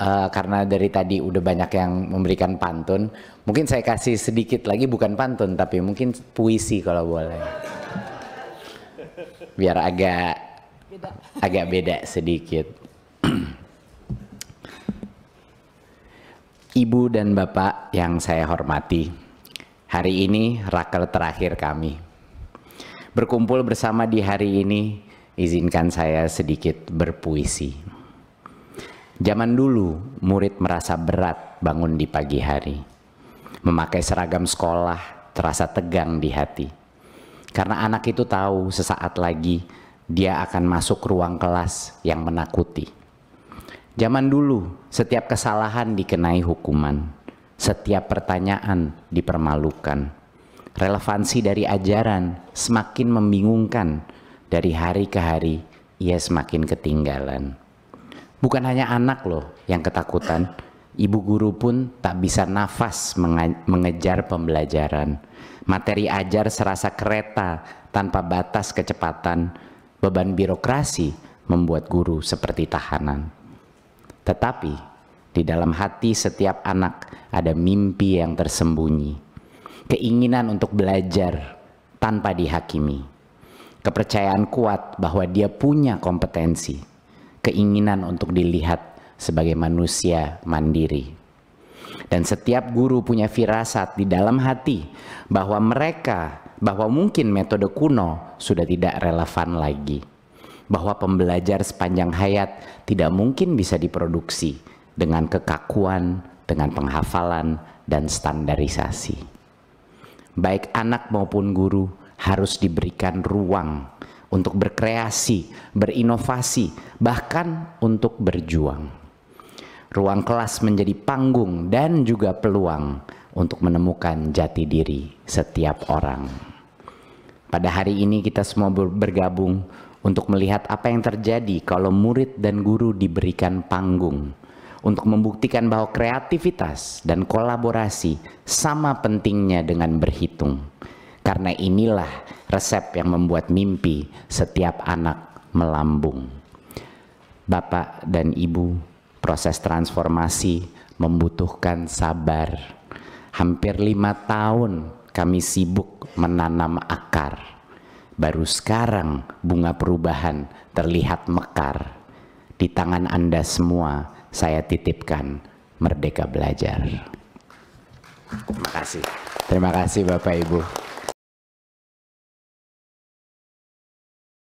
uh, karena dari tadi udah banyak yang memberikan pantun, mungkin saya kasih sedikit lagi bukan pantun tapi mungkin puisi kalau boleh. Biar agak beda. agak beda sedikit. Ibu dan Bapak yang saya hormati, hari ini raker terakhir kami. Berkumpul bersama di hari ini, izinkan saya sedikit berpuisi. Zaman dulu, murid merasa berat bangun di pagi hari. Memakai seragam sekolah terasa tegang di hati. Karena anak itu tahu sesaat lagi dia akan masuk ruang kelas yang menakuti. Zaman dulu, setiap kesalahan dikenai hukuman. Setiap pertanyaan dipermalukan. Relevansi dari ajaran semakin membingungkan. Dari hari ke hari, ia semakin ketinggalan. Bukan hanya anak loh yang ketakutan, ibu guru pun tak bisa nafas mengejar pembelajaran. Materi ajar serasa kereta tanpa batas kecepatan. Beban birokrasi membuat guru seperti tahanan. Tetapi di dalam hati setiap anak ada mimpi yang tersembunyi. Keinginan untuk belajar tanpa dihakimi. Kepercayaan kuat bahwa dia punya kompetensi keinginan untuk dilihat sebagai manusia mandiri. Dan setiap guru punya firasat di dalam hati bahwa mereka, bahwa mungkin metode kuno sudah tidak relevan lagi. Bahwa pembelajar sepanjang hayat tidak mungkin bisa diproduksi dengan kekakuan, dengan penghafalan, dan standarisasi. Baik anak maupun guru harus diberikan ruang untuk berkreasi, berinovasi, bahkan untuk berjuang. Ruang kelas menjadi panggung dan juga peluang untuk menemukan jati diri setiap orang. Pada hari ini kita semua bergabung untuk melihat apa yang terjadi kalau murid dan guru diberikan panggung untuk membuktikan bahwa kreativitas dan kolaborasi sama pentingnya dengan berhitung karena inilah resep yang membuat mimpi setiap anak melambung. Bapak dan Ibu, proses transformasi membutuhkan sabar. Hampir lima tahun kami sibuk menanam akar. Baru sekarang bunga perubahan terlihat mekar. Di tangan Anda semua saya titipkan Merdeka Belajar. Terima kasih. Terima kasih Bapak Ibu.